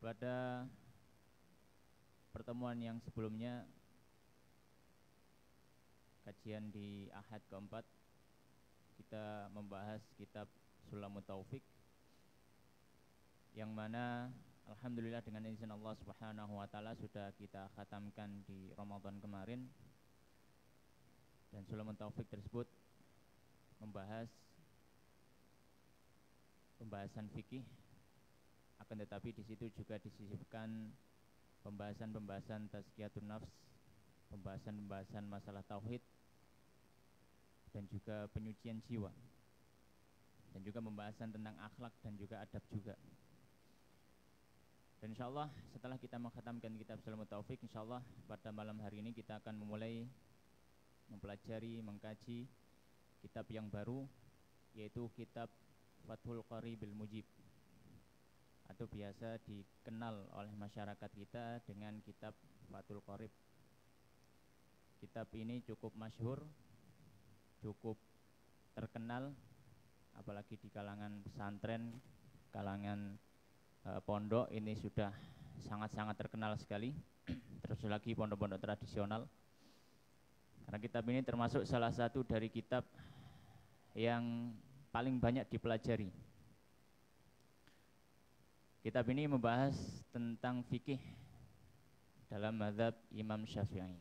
Pada pertemuan yang sebelumnya kajian di Ahad keempat kita membahas kitab Sulamut Taufik yang mana Alhamdulillah dengan izin Allah Subhanahu wa taala sudah kita khatamkan di Ramadan kemarin dan Sulamut Taufik tersebut membahas pembahasan fikih akan tetapi di situ juga disisipkan pembahasan-pembahasan tazkiyatun nafs pembahasan-pembahasan masalah tauhid dan juga penyucian jiwa dan juga pembahasan tentang akhlak dan juga adab juga dan insya Allah setelah kita menghatamkan kitab Salamu Taufik insya Allah pada malam hari ini kita akan memulai mempelajari, mengkaji kitab yang baru yaitu kitab Fathul Qari Bil Mujib atau biasa dikenal oleh masyarakat kita dengan kitab Fatul Qorib. Kitab ini cukup masyhur, cukup terkenal apalagi di kalangan pesantren, kalangan e, pondok ini sudah sangat-sangat terkenal sekali. Terus lagi pondok-pondok tradisional. Karena kitab ini termasuk salah satu dari kitab yang paling banyak dipelajari Kitab ini membahas tentang fikih dalam mazhab Imam Syafi'i.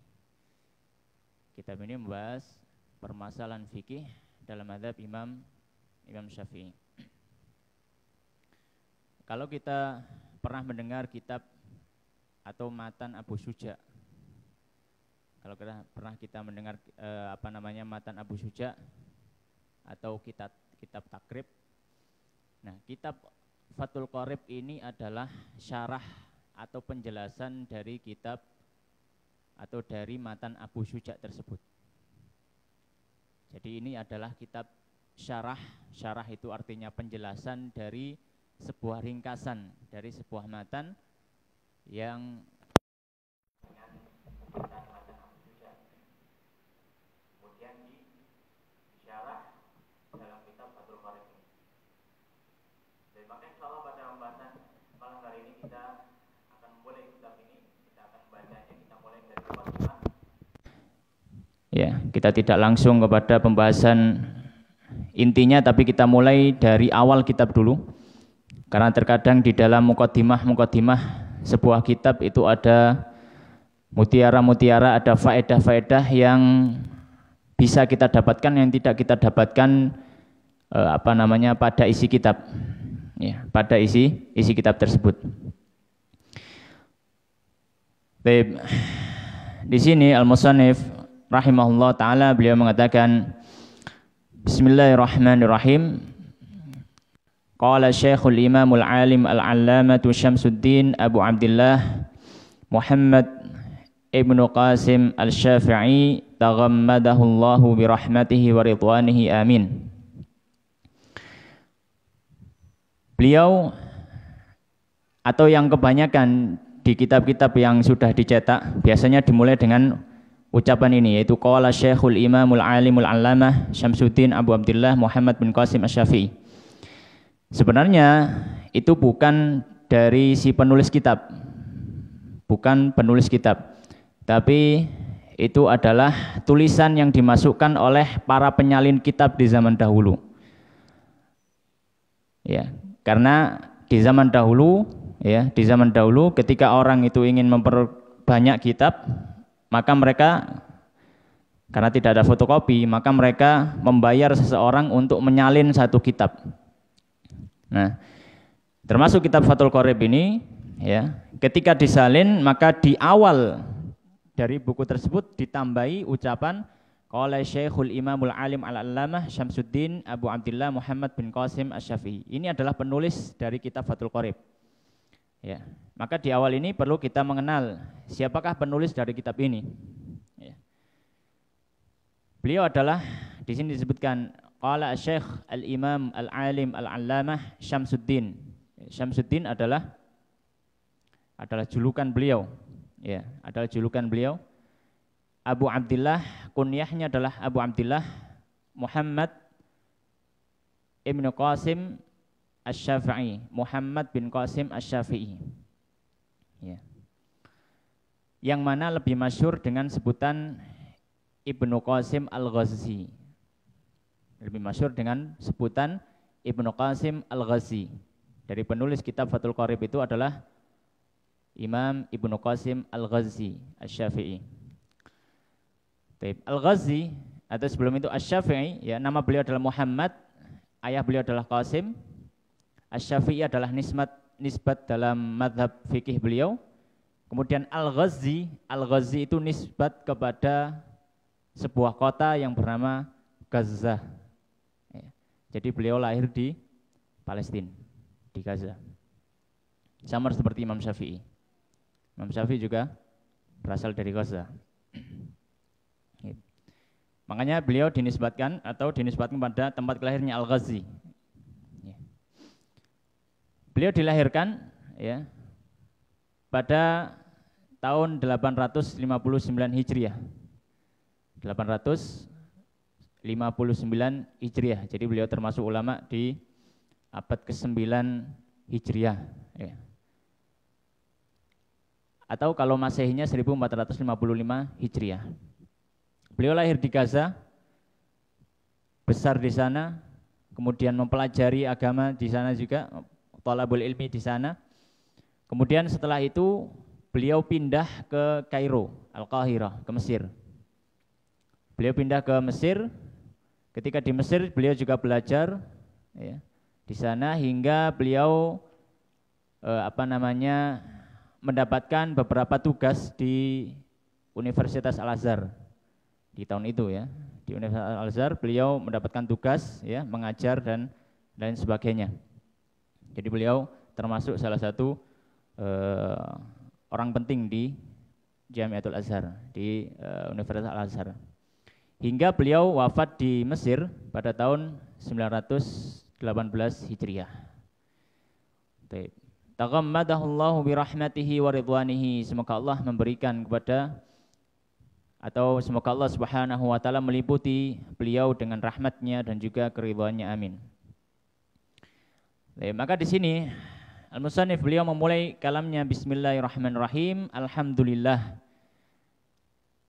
Kitab ini membahas permasalahan fikih dalam mazhab Imam Imam Syafi'i. Kalau kita pernah mendengar kitab atau matan Abu Suja. Kalau kita, pernah kita mendengar e, apa namanya matan Abu Suja atau kitab kitab takrib. Nah, kitab Fathul Qorib ini adalah syarah atau penjelasan dari kitab atau dari matan Abu Suja tersebut. Jadi ini adalah kitab syarah. Syarah itu artinya penjelasan dari sebuah ringkasan dari sebuah matan yang Ya, kita tidak langsung kepada pembahasan intinya tapi kita mulai dari awal kitab dulu. Karena terkadang di dalam mukadimah-mukadimah sebuah kitab itu ada mutiara-mutiara, ada faedah-faedah yang bisa kita dapatkan yang tidak kita dapatkan eh, apa namanya pada isi kitab. Ya, pada isi isi kitab tersebut. Baik. Di sini al-musannif rahimahullah taala beliau mengatakan Bismillahirrahmanirrahim Qala Syekhul Imamul Alim Al-Allamatu Syamsuddin Abu Abdullah Muhammad Ibnu Qasim Al-Syafi'i taghammadahu Allahu bi rahmatihi wa ridwanihi amin Beliau atau yang kebanyakan di kitab-kitab yang sudah dicetak biasanya dimulai dengan ucapan ini yaitu qala Syekhul Imamul Alimul alamah Syamsuddin Abu Abdullah Muhammad bin Qasim Asy-Syafi'i. Sebenarnya itu bukan dari si penulis kitab. Bukan penulis kitab. Tapi itu adalah tulisan yang dimasukkan oleh para penyalin kitab di zaman dahulu. Ya, karena di zaman dahulu ya, di zaman dahulu ketika orang itu ingin memperbanyak kitab, maka mereka karena tidak ada fotokopi, maka mereka membayar seseorang untuk menyalin satu kitab. Nah, termasuk kitab Fathul Qorib ini, ya, ketika disalin maka di awal dari buku tersebut ditambahi ucapan Qala Syekhul Imamul Alim Al-Allamah Syamsuddin Abu Abdullah Muhammad bin Qasim Asy-Syafi'i. Ini adalah penulis dari kitab Fathul Qorib. Ya. Maka di awal ini perlu kita mengenal siapakah penulis dari kitab ini. Ya. Beliau adalah di sini disebutkan Qala Syekh Al-Imam Al-Alim Al-Allamah Syamsuddin. Ya, Syamsuddin adalah adalah julukan beliau. Ya, adalah julukan beliau. Abu Abdullah kunyahnya adalah Abu Abdullah Muhammad Ibnu Qasim Asy-Syafi'i, Muhammad bin Qasim Asy-Syafi'i. Ya. Yang mana lebih masyur dengan sebutan Ibnu Qasim Al-Ghazi. Lebih masyur dengan sebutan Ibnu Qasim Al-Ghazi. Dari penulis kitab Fathul Qarib itu adalah Imam Ibnu Qasim Al-Ghazi Asy-Syafi'i. Al-Ghazi atau sebelum itu Asy-Syafi'i ya nama beliau adalah Muhammad, ayah beliau adalah Qasim, Asy-Syafi'i adalah nisbat nisbat dalam madhab fikih beliau. Kemudian Al-Ghazi, Al-Ghazi itu nisbat kepada sebuah kota yang bernama Gaza. Ya. Jadi beliau lahir di Palestina, di Gaza. Sama seperti Imam Syafi'i. Imam Syafi'i juga berasal dari Gaza. Gitu. Makanya beliau dinisbatkan atau dinisbatkan pada tempat kelahirnya Al-Ghazi. Beliau dilahirkan ya pada tahun 859 Hijriah. 859 Hijriah. Jadi beliau termasuk ulama di abad ke-9 Hijriah. Ya. Atau kalau masehinya 1455 Hijriah. Beliau lahir di Gaza, besar di sana, kemudian mempelajari agama di sana juga, talabul ilmi di sana. Kemudian setelah itu beliau pindah ke Kairo, Al-Qahirah, ke Mesir. Beliau pindah ke Mesir. Ketika di Mesir beliau juga belajar ya, di sana hingga beliau eh, apa namanya mendapatkan beberapa tugas di Universitas Al-Azhar di tahun itu ya. Di Universitas Al-Azhar beliau mendapatkan tugas ya mengajar dan lain sebagainya. Jadi beliau termasuk salah satu uh, orang penting di Jamiatul Azhar, di uh, Universitas Al-Azhar. Hingga beliau wafat di Mesir pada tahun 918 Hijriah. Baik. Taghammadahullahu birahmatihi wa ridwanihi. Semoga Allah memberikan kepada atau semoga Allah Subhanahu wa taala meliputi beliau dengan rahmatnya dan juga keridhaannya. Amin. Baik, maka di sini Al-Musannif beliau memulai kalamnya Bismillahirrahmanirrahim Alhamdulillah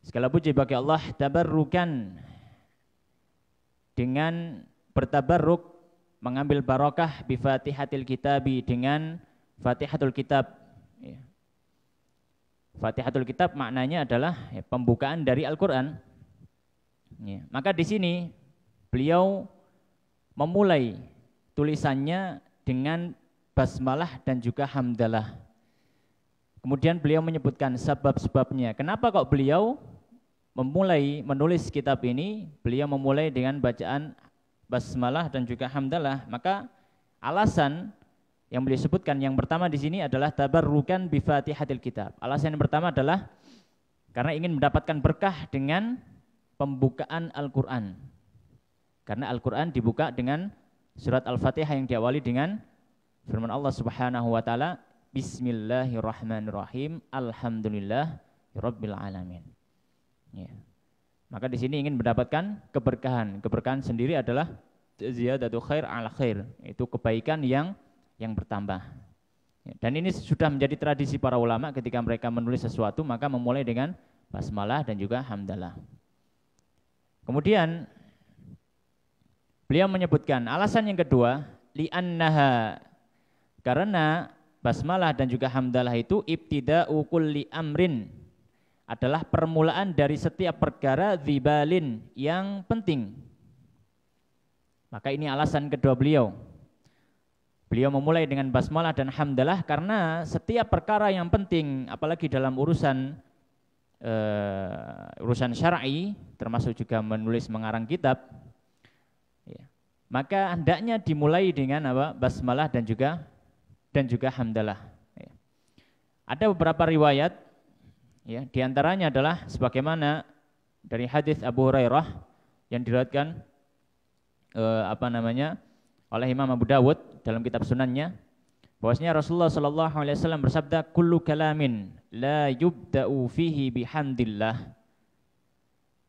Segala puji bagi Allah tabarrukan dengan bertabarruk mengambil barokah Bifatihatil Kitabi dengan Fatihatul Kitab. Ya. Fatihatul Kitab maknanya adalah ya, pembukaan dari Al-Qur'an. Ya. Maka di sini beliau memulai tulisannya dengan basmalah dan juga hamdalah. Kemudian beliau menyebutkan sebab-sebabnya. Kenapa kok beliau memulai menulis kitab ini? Beliau memulai dengan bacaan basmalah dan juga hamdalah. Maka alasan yang beliau sebutkan yang pertama di sini adalah tabarrukan bi Fatihatil Kitab. Alasan yang pertama adalah karena ingin mendapatkan berkah dengan pembukaan Al-Qur'an. Karena Al-Qur'an dibuka dengan surat Al-Fatihah yang diawali dengan firman Allah Subhanahu wa taala Bismillahirrahmanirrahim Alhamdulillah Rabbil Alamin ya. Maka di sini ingin mendapatkan keberkahan Keberkahan sendiri adalah Ziyadatu khair ala khair Itu kebaikan yang yang bertambah ya. Dan ini sudah menjadi tradisi para ulama Ketika mereka menulis sesuatu Maka memulai dengan basmalah dan juga hamdalah Kemudian Beliau menyebutkan alasan yang kedua, li'annaha karena basmalah dan juga hamdalah itu ibtida'u kulli amrin adalah permulaan dari setiap perkara zibalin yang penting. Maka ini alasan kedua beliau. Beliau memulai dengan basmalah dan hamdalah karena setiap perkara yang penting apalagi dalam urusan uh, urusan syar'i termasuk juga menulis mengarang kitab maka hendaknya dimulai dengan apa basmalah dan juga dan juga hamdalah. Ya. Ada beberapa riwayat, ya, diantaranya adalah sebagaimana dari hadis Abu Hurairah yang diriwayatkan eh, apa namanya oleh Imam Abu Dawud dalam kitab sunannya bahwasanya Rasulullah Shallallahu Alaihi Wasallam bersabda kullu kalamin la yubda'u fihi bihamdillah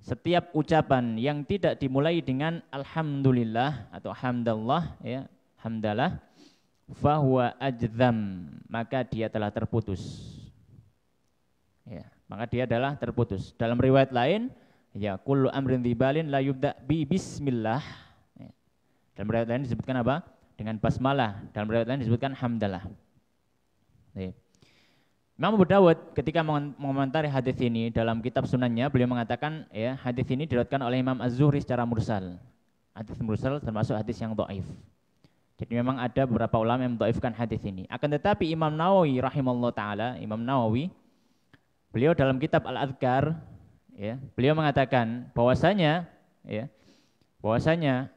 setiap ucapan yang tidak dimulai dengan alhamdulillah atau hamdallah ya, hamdalah fahuwa ajdam maka dia telah terputus. Ya, maka dia adalah terputus. Dalam riwayat lain, ya kullu amrin dibalin la yubda bi bismillah. Ya. Dalam riwayat lain disebutkan apa? Dengan basmalah. Dalam riwayat lain disebutkan hamdalah. Ya. Imam Abu Dawud ketika mengomentari hadis ini dalam kitab sunannya beliau mengatakan ya hadis ini diriwayatkan oleh Imam Az-Zuhri secara mursal. Hadis mursal termasuk hadis yang dhaif. Jadi memang ada beberapa ulama yang mendhaifkan hadis ini. Akan tetapi Imam Nawawi rahimallahu taala, Imam Nawawi beliau dalam kitab Al-Adhkar ya, beliau mengatakan bahwasanya ya bahwasanya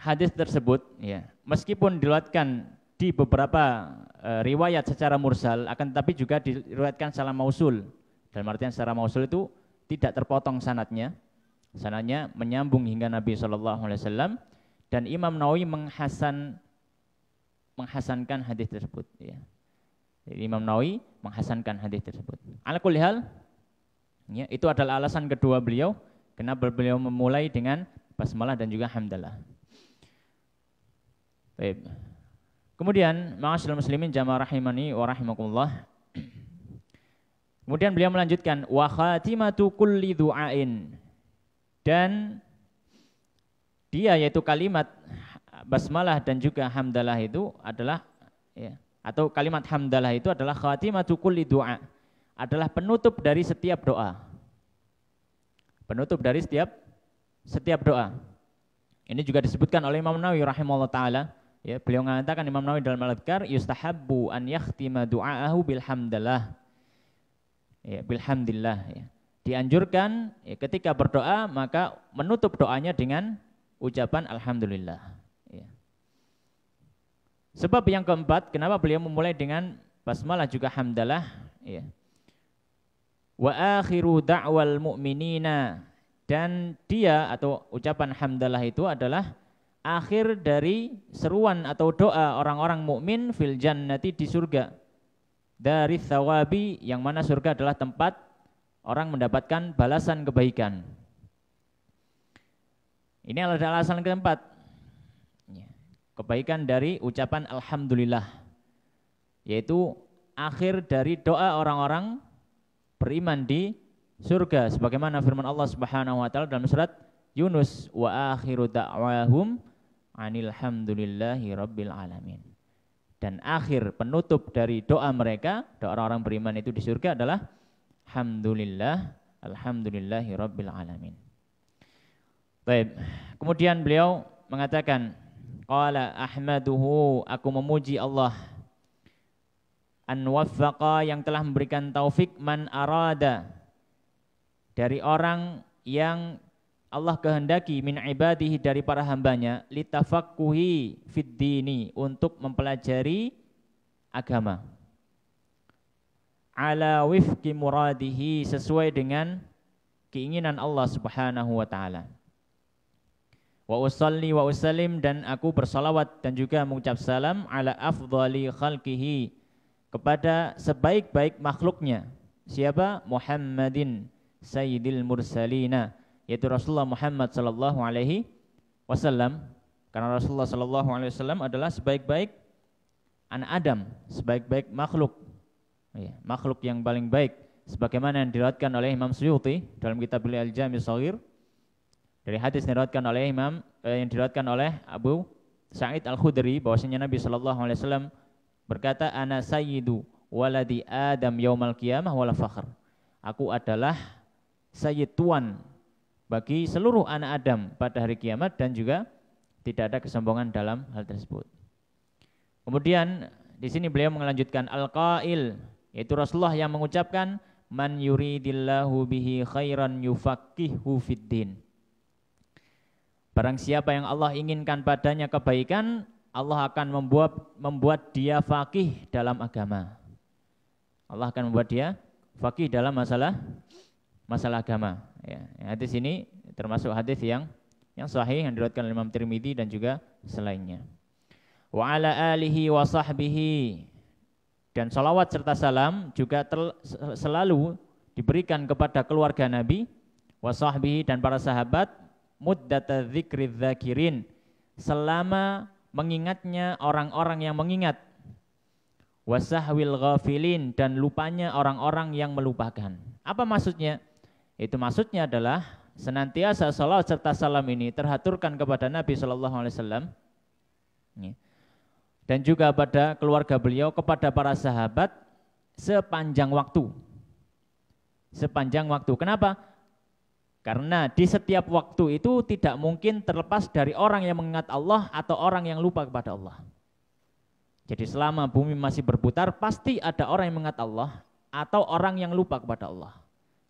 hadis tersebut ya meskipun diriwayatkan di beberapa e, riwayat secara mursal akan tetapi juga diriwayatkan secara mausul. Dalam artian secara mausul itu tidak terpotong sanatnya. Sanatnya menyambung hingga Nabi saw dan Imam Nawawi menghasan menghasankan hadis tersebut ya. Jadi Imam Nawawi menghasankan hadis tersebut. Ala ya, itu adalah alasan kedua beliau kenapa beliau memulai dengan basmalah dan juga hamdalah. Kemudian ma'asyiral muslimin jamaah rahimani wa rahimakumullah. Kemudian beliau melanjutkan wa khatimatu kulli du'ain. Dan dia yaitu kalimat basmalah dan juga hamdalah itu adalah ya, atau kalimat hamdalah itu adalah khatimatu kulli du'a. Adalah penutup dari setiap doa. Penutup dari setiap setiap doa. Ini juga disebutkan oleh Imam Nawawi rahimahullah taala Ya, beliau mengatakan Imam Nawawi dalam Al-Adhkar yustahabbu an yakhtima du'aahu bilhamdallah. Ya, bilhamdillah ya. Dianjurkan ya, ketika berdoa maka menutup doanya dengan ucapan alhamdulillah. Ya. Sebab yang keempat, kenapa beliau memulai dengan basmalah juga hamdalah, ya. Wa akhiru da'wal mu'minina dan dia atau ucapan hamdalah itu adalah akhir dari seruan atau doa orang-orang mukmin fil jannati di surga dari thawabi yang mana surga adalah tempat orang mendapatkan balasan kebaikan ini adalah alasan keempat ya. kebaikan dari ucapan alhamdulillah yaitu akhir dari doa orang-orang beriman di surga sebagaimana firman Allah Subhanahu wa taala dalam surat Yunus wa akhiru da'wahum Anilhamdulillahi Rabbil Alamin. Dan akhir penutup dari doa mereka, doa orang-orang beriman itu di surga adalah Alhamdulillah, Alhamdulillahi Rabbil Alamin. Baik, kemudian beliau mengatakan, Qala ahmaduhu, aku memuji Allah. An waffaqa yang telah memberikan taufik man arada. Dari orang yang Allah kehendaki min ibadihi dari para hambanya litafaqquhi fid dini untuk mempelajari agama. Ala wifqi muradihi sesuai dengan keinginan Allah Subhanahu wa taala. Wa usalli wa usallim dan aku bersalawat dan juga mengucap salam ala afdhali khalqihi kepada sebaik-baik makhluknya. Siapa? Muhammadin Sayyidil Mursalinah yaitu Rasulullah Muhammad sallallahu alaihi wasallam karena Rasulullah sallallahu alaihi wasallam adalah sebaik-baik anak Adam, sebaik-baik makhluk. Ya, makhluk yang paling baik sebagaimana yang diriwayatkan oleh Imam Suyuti dalam kitab Al-Jami Shaghir dari hadis yang diriwayatkan oleh Imam eh, yang diriwayatkan oleh Abu Sa'id Al-Khudri bahwasanya Nabi sallallahu alaihi wasallam berkata ana sayyidu waladi Adam yaumal qiyamah wala fakhr. Aku adalah sayyid tuan bagi seluruh anak Adam pada hari kiamat dan juga tidak ada kesombongan dalam hal tersebut. Kemudian di sini beliau melanjutkan al-qail yaitu Rasulullah yang mengucapkan man yuridillahu bihi khairan yufaqihu fiddin. Barang siapa yang Allah inginkan padanya kebaikan, Allah akan membuat membuat dia faqih dalam agama. Allah akan membuat dia faqih dalam masalah masalah agama. Ya. Hadis ini termasuk hadis yang yang sahih yang diriwayatkan oleh Imam Tirmidzi dan juga selainnya. Wa ala alihi wa sahbihi dan salawat serta salam juga ter, selalu diberikan kepada keluarga Nabi wa sahbihi dan para sahabat muddata dzikri dzakirin selama mengingatnya orang-orang yang mengingat wasahwil ghafilin dan lupanya orang-orang yang melupakan. Apa maksudnya? Itu maksudnya adalah senantiasa salawat serta salam ini terhaturkan kepada Nabi Shallallahu Alaihi Wasallam dan juga pada keluarga beliau kepada para sahabat sepanjang waktu sepanjang waktu kenapa karena di setiap waktu itu tidak mungkin terlepas dari orang yang mengingat Allah atau orang yang lupa kepada Allah jadi selama bumi masih berputar pasti ada orang yang mengingat Allah atau orang yang lupa kepada Allah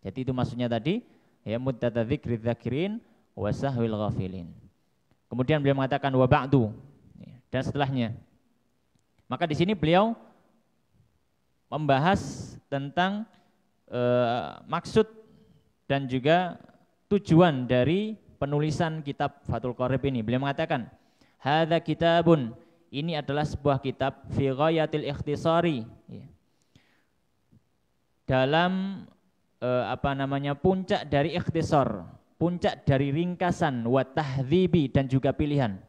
jadi itu maksudnya tadi ya muddata dzikri dzakirin wa sahwil ghafilin. Kemudian beliau mengatakan wa ba'du ya, dan setelahnya. Maka di sini beliau membahas tentang e, maksud dan juga tujuan dari penulisan kitab Fathul Qorib ini. Beliau mengatakan, "Hadza kitabun" Ini adalah sebuah kitab fi ghayatil ikhtisari. Ya. Dalam uh, apa namanya puncak dari ikhtisar, puncak dari ringkasan wa tahdhibi dan juga pilihan.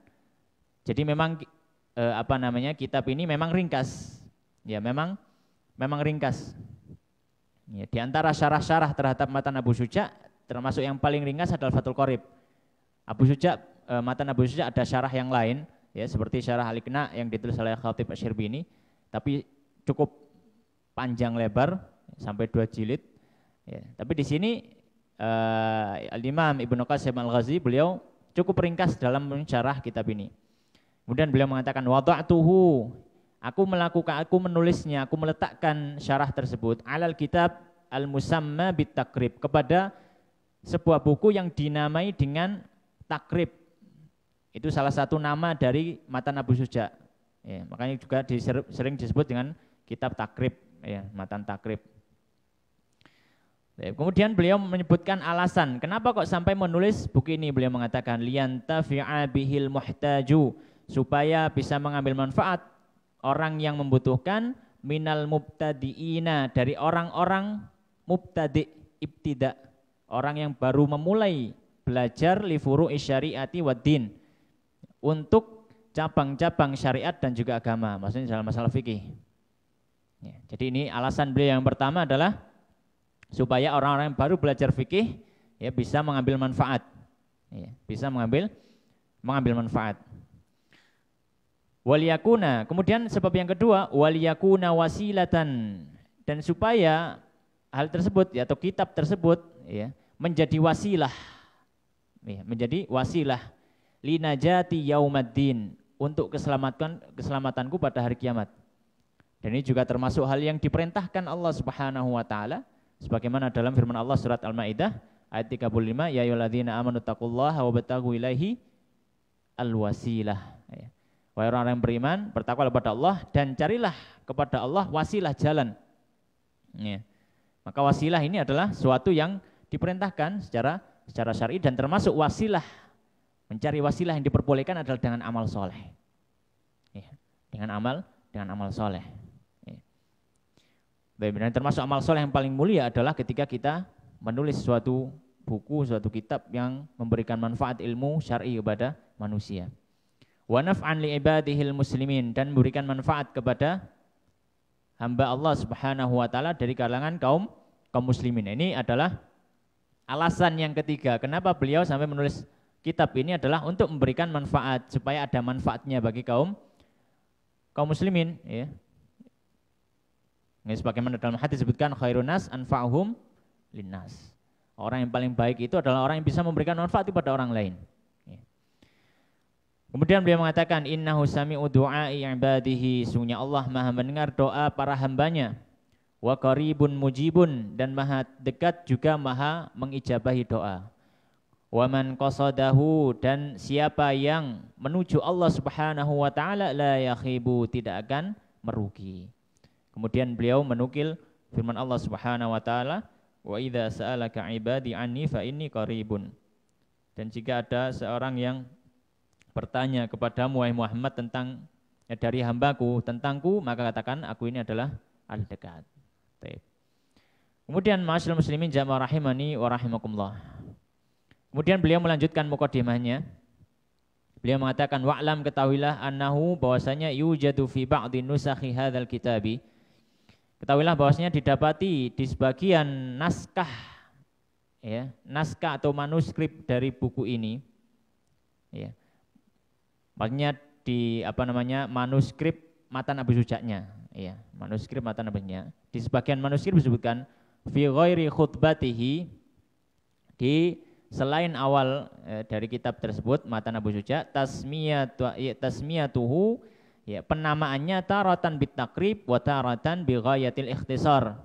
Jadi memang uh, apa namanya kitab ini memang ringkas. Ya, memang memang ringkas. Ya, di antara syarah-syarah terhadap matan Abu Suja termasuk yang paling ringkas adalah fatul Qorib. Abu Suja uh, matan Abu Suja ada syarah yang lain ya seperti syarah al yang ditulis oleh Khatib Asyirbi ini tapi cukup panjang lebar sampai dua jilid Ya, tapi di sini uh, Al-Imam Ibnu Qasim Al-Ghazi beliau cukup ringkas dalam mencarah kitab ini. Kemudian beliau mengatakan wada'tuhu aku melakukan aku menulisnya aku meletakkan syarah tersebut alal kitab al-musamma bit takrib kepada sebuah buku yang dinamai dengan takrib itu salah satu nama dari mata Abu Suja ya, makanya juga diser, sering disebut dengan kitab takrib ya, matan takrib Kemudian beliau menyebutkan alasan, kenapa kok sampai menulis buku ini? Beliau mengatakan lianta bihil muhtaju supaya bisa mengambil manfaat orang yang membutuhkan minal mubtadiina dari orang-orang mubtadi ibtida, orang yang baru memulai belajar li furu'i wadin waddin untuk cabang-cabang syariat dan juga agama, maksudnya dalam masalah fikih. Ya, jadi ini alasan beliau yang pertama adalah supaya orang-orang yang baru belajar fikih ya bisa mengambil manfaat ya, bisa mengambil mengambil manfaat waliyakuna kemudian sebab yang kedua waliyakuna wasilatan dan supaya hal tersebut ya, atau kitab tersebut ya, menjadi wasilah ya, menjadi wasilah linajati yaumaddin untuk keselamatan keselamatanku pada hari kiamat dan ini juga termasuk hal yang diperintahkan Allah Subhanahu wa taala sebagaimana dalam firman Allah surat Al-Maidah ayat 35 ya ayyuhallazina amanu taqullaha bataghu ilaihi alwasilah ya. Wahai orang-orang yang beriman, bertakwalah kepada Allah dan carilah kepada Allah wasilah jalan. Ya. Maka wasilah ini adalah suatu yang diperintahkan secara secara syar'i dan termasuk wasilah. Mencari wasilah yang diperbolehkan adalah dengan amal soleh. Ya. Dengan amal dengan amal soleh. Dan termasuk amal soleh yang paling mulia adalah ketika kita menulis suatu buku, suatu kitab yang memberikan manfaat ilmu syar'i kepada manusia. Wa naf'an li ibadihil muslimin dan memberikan manfaat kepada hamba Allah Subhanahu wa taala dari kalangan kaum kaum muslimin. Ini adalah alasan yang ketiga kenapa beliau sampai menulis kitab ini adalah untuk memberikan manfaat supaya ada manfaatnya bagi kaum kaum muslimin ya ini sebagaimana dalam hadis disebutkan khairun nas anfa'uhum linnas. Orang yang paling baik itu adalah orang yang bisa memberikan manfaat kepada orang lain. Ya. Kemudian beliau mengatakan innahu sami'u du'a'i ibadihi sungguhnya Allah Maha mendengar doa para hambanya wa qaribun mujibun dan maha dekat juga maha mengijabahi doa. man qasadahu dan siapa yang menuju Allah Subhanahu wa taala la yakhibu tidak akan merugi. Kemudian beliau menukil firman Allah Subhanahu wa taala, "Wa idza sa'alaka 'ibadi anni fa inni qaribun." Dan jika ada seorang yang bertanya kepada wahai Muhammad tentang ya, dari hambaku tentangku, maka katakan aku ini adalah al-dekat. Kemudian ma'asyiral muslimin jamaah rahimani wa rahimakumullah. Kemudian beliau melanjutkan mukadimahnya. Beliau mengatakan wa'lam ketahuilah annahu bahwasanya yujadu fi ba'dhi nusakhi hadzal kitabi Ketahuilah bahwasanya didapati di sebagian naskah ya, naskah atau manuskrip dari buku ini ya. Maksudnya di apa namanya? manuskrip matan Abu Sujaknya, ya, manuskrip matan Abunya. Di sebagian manuskrip disebutkan fi ghairi khutbatihi di selain awal eh, dari kitab tersebut matan Abu Sujak tasmiyatu ya, tasmiyatuhu Ya, penamaannya taratan bitakrib wa taratan bi ghayatil ikhtisar.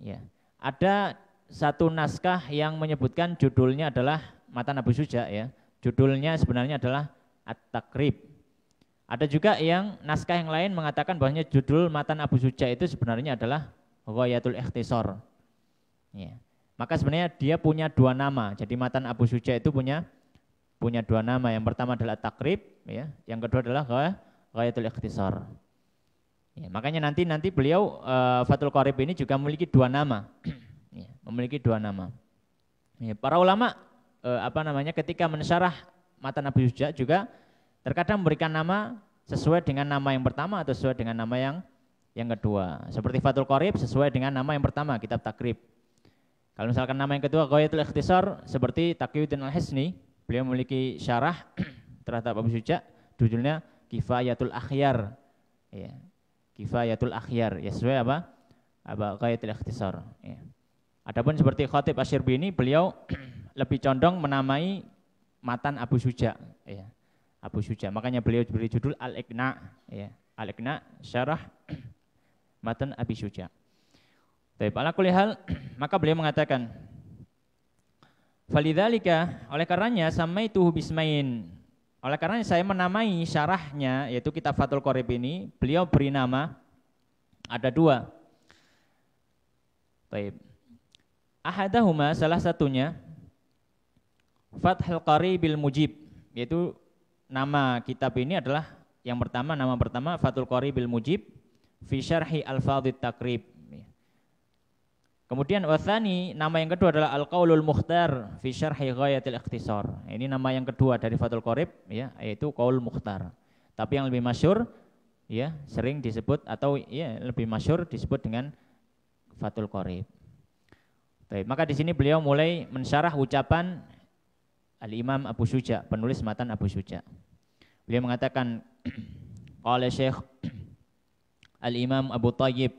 Ya. Ada satu naskah yang menyebutkan judulnya adalah Mata abu Suja ya. Judulnya sebenarnya adalah At-Takrib. Ada juga yang naskah yang lain mengatakan bahwasanya judul Matan Abu Suja itu sebenarnya adalah Ghayatul Ikhtisor. Ya. Maka sebenarnya dia punya dua nama. Jadi Matan Abu Suja itu punya punya dua nama. Yang pertama adalah Takrib, ya. yang kedua adalah ghayatul ikhtisar. Ya, makanya nanti nanti beliau uh, eh, Fatul Qarib ini juga memiliki dua nama. ya, memiliki dua nama. Ya, para ulama uh, apa namanya ketika mensyarah mata Nabi Yusja juga terkadang memberikan nama sesuai dengan nama yang pertama atau sesuai dengan nama yang yang kedua. Seperti Fatul Qarib sesuai dengan nama yang pertama, kitab takrib. Kalau misalkan nama yang kedua Ghayatul Ikhtisar seperti Taqiyuddin Al-Hisni, beliau memiliki syarah terhadap Abu Syuja, judulnya kifayatul akhyar ya kifayatul akhyar ya sesuai apa apa kaitul ikhtisar ya adapun seperti khatib asyirbi bini beliau lebih condong menamai matan Abu Suja ya Abu Suja makanya beliau beri judul al ikna ya al ikna syarah matan Abu Suja tapi ala kulihal maka beliau mengatakan Falidzalika oleh karenanya samai tuhu bismain oleh karena saya menamai syarahnya yaitu kitab Fathul Qorib ini, beliau beri nama ada dua. Baik. Ahadahuma salah satunya Fathul Qoribil Mujib yaitu nama kitab ini adalah yang pertama nama pertama Fathul Qoribil Mujib Fisharhi al fadid takrib Kemudian wasani nama yang kedua adalah al kaulul muhtar fi syarhi ghayatil Ini nama yang kedua dari fatul Qorib ya, yaitu qaul muhtar Tapi yang lebih masyur ya sering disebut atau ya lebih masyur disebut dengan fatul Qorib. Baik, maka di sini beliau mulai mensyarah ucapan Al-Imam Abu Suja, penulis matan Abu Suja. Beliau mengatakan qala sheikh Al-Imam Abu Tayyib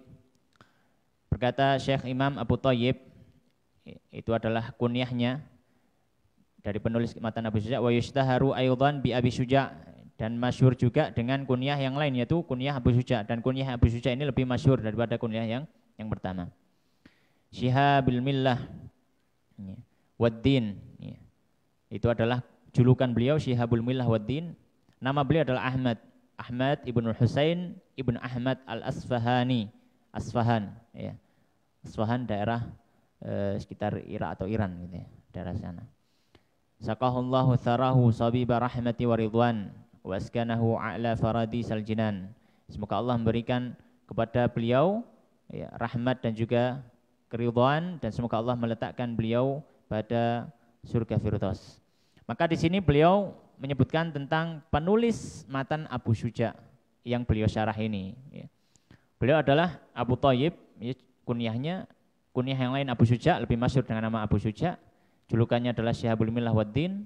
Berkata Syekh Imam Abu Thayyib, itu adalah kunyahnya dari penulis mata Abu Suja, wa yustaharu aidan bi Abi Suja dan masyhur juga dengan kunyah yang lain yaitu kunyah Abu Suja dan kunyah Abu Suja ini lebih masyhur daripada kunyah yang yang pertama. Syihabil Millah Waddin itu adalah julukan beliau Syihabul Millah Waddin. Nama beliau adalah Ahmad Ahmad ibnu Husain ibnu Ahmad al Asfahani Asfahan. Ya. Isfahan daerah eh, sekitar Irak atau Iran gitu ya, daerah sana. Sakahullahu tharahu sabiba rahmati wa ridwan waskanahu a'la faradi saljinan. Semoga Allah memberikan kepada beliau ya, rahmat dan juga keridhaan dan semoga Allah meletakkan beliau pada surga firdaus. Maka di sini beliau menyebutkan tentang penulis matan Abu Suja yang beliau syarah ini. Ya. Beliau adalah Abu Thayyib ya, kunyahnya kunyah yang lain Abu Suja lebih masuk dengan nama Abu Suja julukannya adalah Syihabul Milah Waddin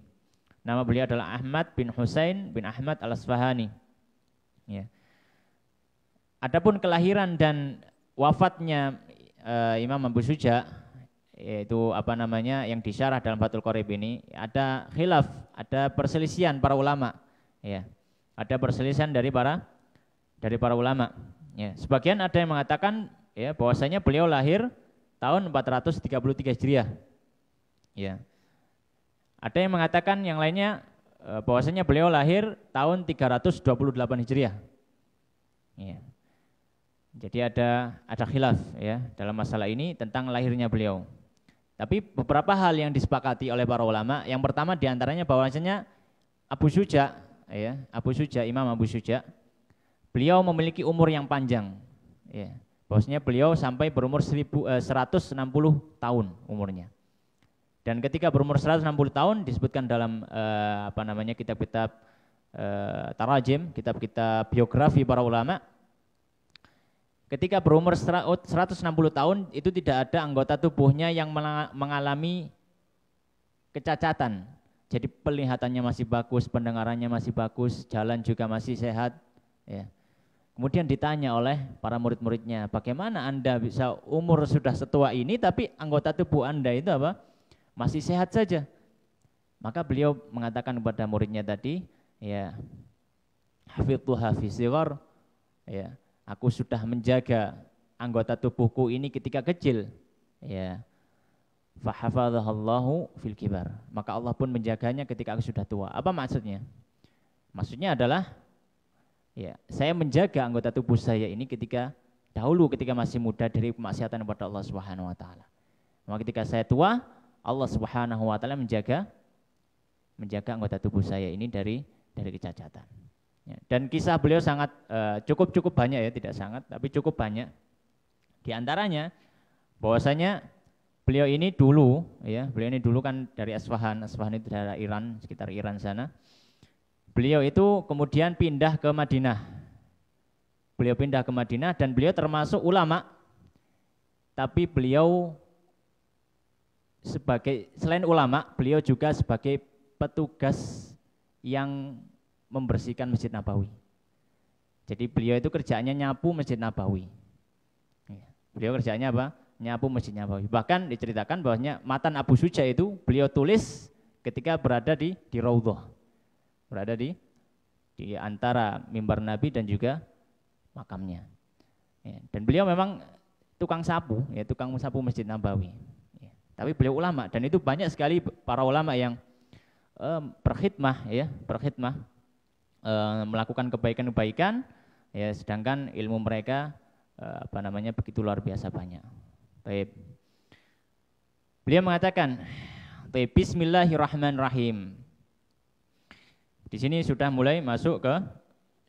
nama beliau adalah Ahmad bin Husain bin Ahmad Al-Asfahani ya Adapun kelahiran dan wafatnya e, Imam Abu Suja yaitu apa namanya yang disyarah dalam Fathul Qorib ini ada khilaf, ada perselisihan para ulama ya. Ada perselisihan dari para dari para ulama ya. Sebagian ada yang mengatakan ya bahwasanya beliau lahir tahun 433 Hijriah. Ya. Ada yang mengatakan yang lainnya e, bahwasanya beliau lahir tahun 328 Hijriah. Ya. Jadi ada ada khilaf ya dalam masalah ini tentang lahirnya beliau. Tapi beberapa hal yang disepakati oleh para ulama, yang pertama diantaranya bahwasanya Abu Suja, ya, Abu Suja, Imam Abu Suja, beliau memiliki umur yang panjang. Ya. Bosnya beliau sampai berumur 160 eh, tahun umurnya. Dan ketika berumur 160 tahun disebutkan dalam eh, apa namanya kitab-kitab eh, tarajim, kitab-kitab biografi para ulama, ketika berumur 160 tahun itu tidak ada anggota tubuhnya yang mengalami kecacatan. Jadi penglihatannya masih bagus, pendengarannya masih bagus, jalan juga masih sehat. Ya. Kemudian ditanya oleh para murid-muridnya, bagaimana Anda bisa umur sudah setua ini tapi anggota tubuh Anda itu apa? Masih sehat saja. Maka beliau mengatakan kepada muridnya tadi, ya, hafidhu hafizilor, ya, aku sudah menjaga anggota tubuhku ini ketika kecil, ya. Fahafadhahallahu fil kibar. Maka Allah pun menjaganya ketika aku sudah tua. Apa maksudnya? Maksudnya adalah Ya, saya menjaga anggota tubuh saya ini ketika dahulu ketika masih muda dari kemaksiatan kepada Allah Subhanahu wa taala. Maka ketika saya tua, Allah Subhanahu wa taala menjaga menjaga anggota tubuh saya ini dari dari kecacatan. Ya, dan kisah beliau sangat cukup-cukup eh, uh, banyak ya, tidak sangat tapi cukup banyak. Di antaranya bahwasanya beliau ini dulu ya, beliau ini dulu kan dari Asfahan, Asfahan itu daerah Iran, sekitar Iran sana Beliau itu kemudian pindah ke Madinah. Beliau pindah ke Madinah dan beliau termasuk ulama. Tapi beliau sebagai selain ulama, beliau juga sebagai petugas yang membersihkan Masjid Nabawi. Jadi beliau itu kerjanya nyapu Masjid Nabawi. Iya. Beliau kerjanya apa? Nyapu Masjid Nabawi. Bahkan diceritakan bahwasanya matan Abu Suja itu beliau tulis ketika berada di di Raudhah berada di di antara mimbar Nabi dan juga makamnya. Ya, dan beliau memang tukang sapu, ya tukang sapu Masjid Nabawi. Ya, tapi beliau ulama dan itu banyak sekali para ulama yang eh, berkhidmah ya, berkhidmah eh, melakukan kebaikan-kebaikan ya sedangkan ilmu mereka eh, apa namanya begitu luar biasa banyak. Baik. Beliau mengatakan, Bismillahirrahmanirrahim. Di sini sudah mulai masuk ke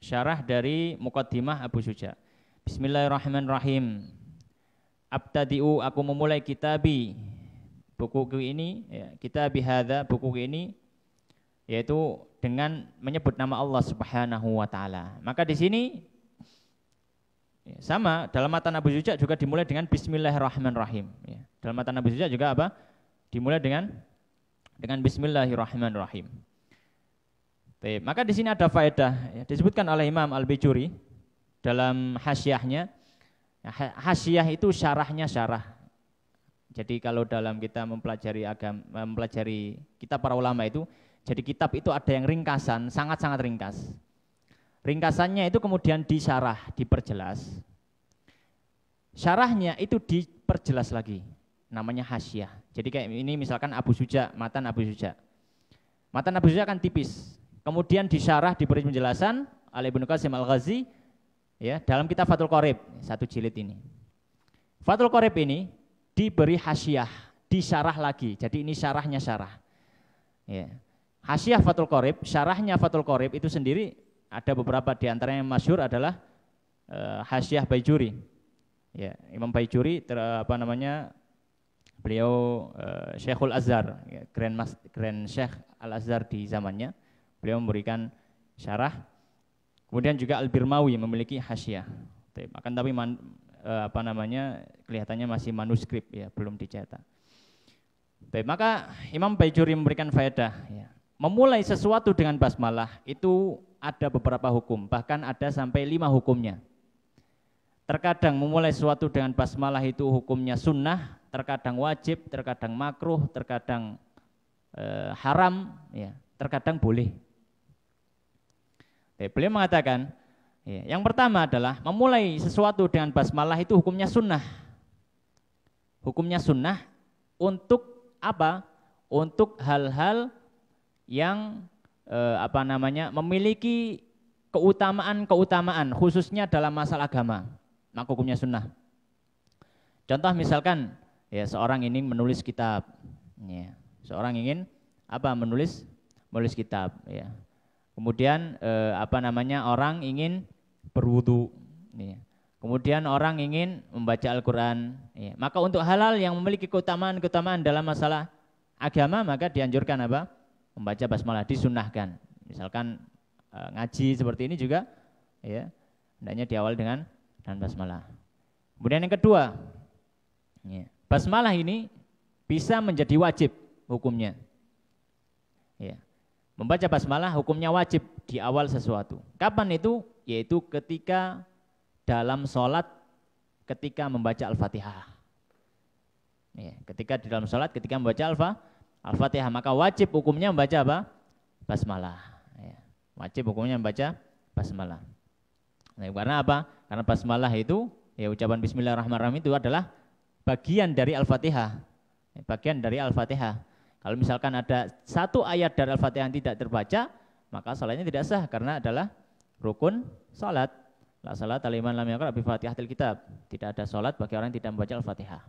syarah dari Muqaddimah Abu Suja. Bismillahirrahmanirrahim. Abtadi'u aku memulai kitabi buku ini ya, kita hadha buku ini yaitu dengan menyebut nama Allah Subhanahu wa taala. Maka di sini ya, sama dalam mata Abu Suja juga dimulai dengan bismillahirrahmanirrahim ya. Dalam mata Abu Suja juga apa? Dimulai dengan dengan bismillahirrahmanirrahim. Baik, maka di sini ada faedah ya, disebutkan oleh Imam Al-Bijuri dalam hasyahnya, ya, hasyah itu syarahnya syarah. Jadi kalau dalam kita mempelajari agama mempelajari kitab para ulama itu, jadi kitab itu ada yang ringkasan, sangat-sangat ringkas. Ringkasannya itu kemudian disyarah, diperjelas. Syarahnya itu diperjelas lagi, namanya hasyah. Jadi kayak ini misalkan Abu Suja, matan Abu Suja. Matan Abu Suja kan tipis, Kemudian disyarah diberi penjelasan oleh Ibnu Qasim Al-Ghazi ya, dalam kitab Fathul Qorib, satu jilid ini. Fathul Qorib ini diberi hasiah, disyarah lagi. Jadi ini syarahnya syarah. Ya. Hasiah Fathul Qorib, syarahnya Fathul Qorib itu sendiri ada beberapa di antaranya yang masyur adalah e, hasiah Baijuri. Ya, Imam Baijuri ter, apa namanya? Beliau e, Syekhul Azhar, ya, Grand Mas, Grand Syekh Al Azhar di zamannya Beliau memberikan syarah. Kemudian juga Al-Birmawi memiliki hasyah. Akan tapi man, e, apa namanya kelihatannya masih manuskrip ya, belum dicetak. Baik, maka Imam Bayjuri memberikan faedah ya. Memulai sesuatu dengan basmalah itu ada beberapa hukum, bahkan ada sampai lima hukumnya. Terkadang memulai sesuatu dengan basmalah itu hukumnya sunnah, terkadang wajib, terkadang makruh, terkadang e, haram, ya, terkadang boleh. Eh, beliau mengatakan, ya, yang pertama adalah memulai sesuatu dengan basmalah itu hukumnya sunnah. Hukumnya sunnah untuk apa? Untuk hal-hal yang eh, apa namanya memiliki keutamaan-keutamaan khususnya dalam masalah agama. Maka hukumnya sunnah. Contoh misalkan ya seorang ini menulis kitab, ya, seorang ingin apa menulis menulis kitab, ya Kemudian e, apa namanya orang ingin berwudu. Ya. Kemudian orang ingin membaca Al-Quran. Iya. Maka untuk halal yang memiliki keutamaan-keutamaan dalam masalah agama maka dianjurkan apa? Membaca basmalah disunahkan. Misalkan e, ngaji seperti ini juga ya hendaknya diawali dengan dan basmalah. Kemudian yang kedua, ya, basmalah ini bisa menjadi wajib hukumnya. Ya. Membaca basmalah hukumnya wajib di awal sesuatu. Kapan itu? Yaitu ketika dalam sholat, ketika membaca Al-Fatihah. Ya, ketika di dalam sholat, ketika membaca Al-Fatihah, maka wajib hukumnya membaca apa? Basmalah. Ya, wajib hukumnya membaca basmalah. Nah, karena apa? Karena basmalah itu, ya ucapan Bismillahirrahmanirrahim itu adalah bagian dari Al-Fatihah. Bagian dari Al-Fatihah. Kalau misalkan ada satu ayat dari Al-Fatihah yang tidak terbaca, maka salatnya tidak sah karena adalah rukun salat. La salat aliman lam yaqra bi Fatihatil Kitab. Tidak ada salat bagi orang yang tidak membaca Al-Fatihah.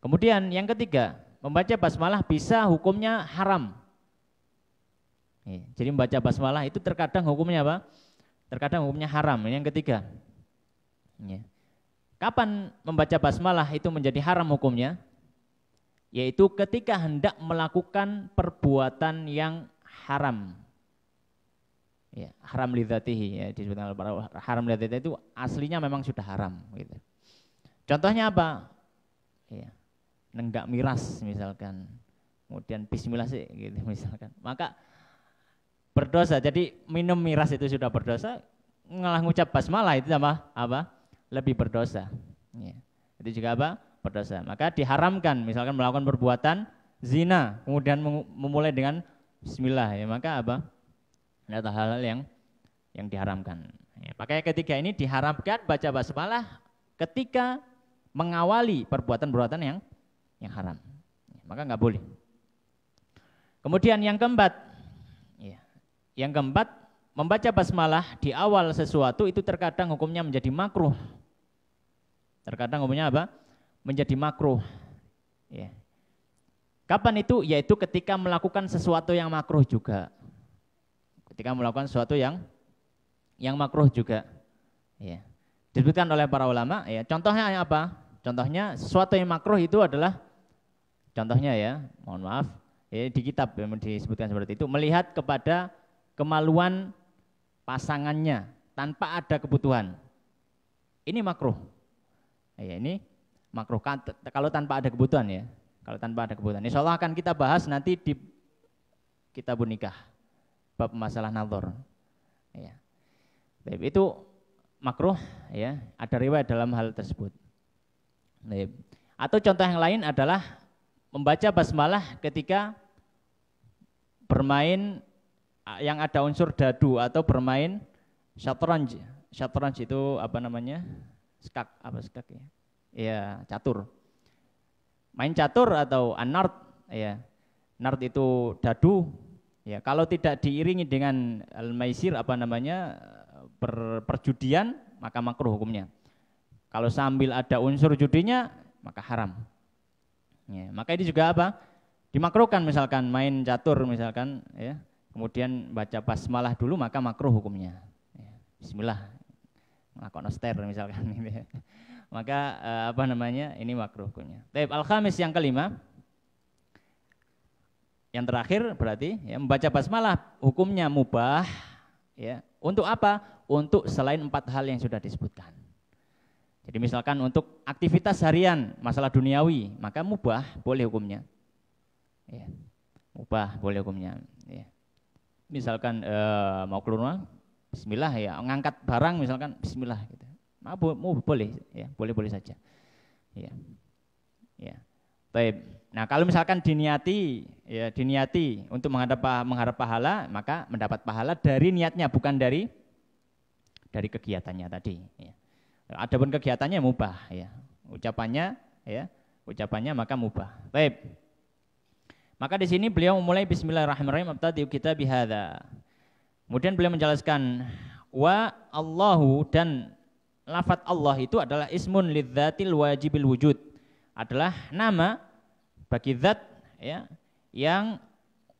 Kemudian yang ketiga, membaca basmalah bisa hukumnya haram. Jadi membaca basmalah itu terkadang hukumnya apa? Terkadang hukumnya haram. Ini yang ketiga. Kapan membaca basmalah itu menjadi haram hukumnya? yaitu ketika hendak melakukan perbuatan yang haram. Ya, haram lidatihi ya disebutkan haram lidatihi itu aslinya memang sudah haram gitu. Contohnya apa? Ya, nenggak miras misalkan. Kemudian bismillah sih gitu misalkan. Maka berdosa. Jadi minum miras itu sudah berdosa, ngalah ngucap basmalah itu sama apa? Lebih berdosa. Ya. Itu juga apa? berdosa. Maka diharamkan misalkan melakukan perbuatan zina, kemudian memulai dengan bismillah ya, maka apa? Ada hal-hal yang yang diharamkan. Ya, makanya ketiga ini diharamkan baca basmalah ketika mengawali perbuatan-perbuatan yang yang haram. Ya, maka nggak boleh. Kemudian yang keempat, ya, yang keempat membaca basmalah di awal sesuatu itu terkadang hukumnya menjadi makruh. Terkadang hukumnya apa? menjadi makruh. Ya. Kapan itu? Yaitu ketika melakukan sesuatu yang makruh juga. Ketika melakukan sesuatu yang yang makruh juga. Ya. Disebutkan oleh para ulama, ya. Contohnya apa? Contohnya sesuatu yang makruh itu adalah contohnya ya, mohon maaf, ya, di kitab disebutkan seperti itu, melihat kepada kemaluan pasangannya tanpa ada kebutuhan. Ini makruh. Ya, ini makruh kan kalau tanpa ada kebutuhan ya kalau tanpa ada kebutuhan insya Allah akan kita bahas nanti di kita nikah bab masalah nador ya Baik, itu makruh ya ada riwayat dalam hal tersebut Baik. atau contoh yang lain adalah membaca basmalah ketika bermain yang ada unsur dadu atau bermain shatranj shatranj itu apa namanya skak apa skak ya ya catur. Main catur atau anart ya. Nart itu dadu ya. Kalau tidak diiringi dengan al-maisir apa namanya per, perjudian maka makruh hukumnya. Kalau sambil ada unsur judinya maka haram. Ya, maka ini juga apa? Dimakruhkan misalkan main catur misalkan ya. Kemudian baca basmalah dulu maka makruh hukumnya. Iya. Bismillah. Melakukan oster misalkan ini. Iya maka uh, apa namanya ini makruh hukumnya. Taib al khamis yang kelima yang terakhir berarti ya, membaca basmalah hukumnya mubah ya untuk apa untuk selain empat hal yang sudah disebutkan jadi misalkan untuk aktivitas harian masalah duniawi maka mubah boleh hukumnya ya mubah boleh hukumnya ya misalkan uh, mau keluar Bismillah ya ngangkat barang misalkan Bismillah gitu Nah, bo bo boleh, ya, boleh-boleh saja. Ya. Ya. Baik. Nah, kalau misalkan diniati ya diniati untuk menghadap mengharap pahala, maka mendapat pahala dari niatnya bukan dari dari kegiatannya tadi, ya. Adapun kegiatannya mubah ya. Ucapannya ya, ucapannya maka mubah. Baik. Maka di sini beliau memulai bismillahirrahmanirrahim abtadiu kita bihada Kemudian beliau menjelaskan wa Allahu dan lafat Allah itu adalah ismun lidzatil wajibil wujud. Adalah nama bagi zat ya yang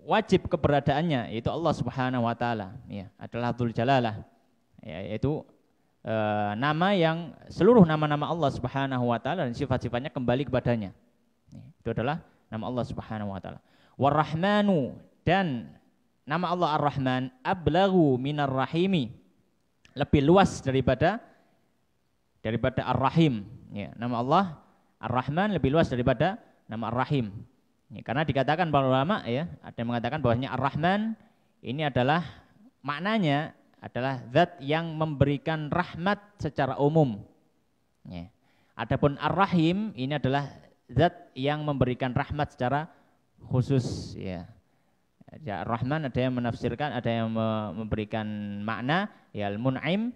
wajib keberadaannya yaitu Allah Subhanahu wa taala ya adalah Abdul Jalalah ya, yaitu e, nama yang seluruh nama-nama Allah Subhanahu wa taala dan sifat-sifatnya kembali kepadanya. Ya, itu adalah nama Allah Subhanahu wa taala. Warrahmanu dan nama Allah Ar-Rahman ablagu minar rahimi lebih luas daripada daripada Ar-Rahim. Ya, nama Allah Ar-Rahman lebih luas daripada nama Ar-Rahim. Ya, karena dikatakan para ulama ya, ada yang mengatakan bahwasanya Ar-Rahman ini adalah maknanya adalah zat yang memberikan rahmat secara umum. Ya. Adapun Ar-Rahim ini adalah zat yang memberikan rahmat secara khusus ya. Ya Rahman ada yang menafsirkan, ada yang memberikan makna ya Al-Mun'im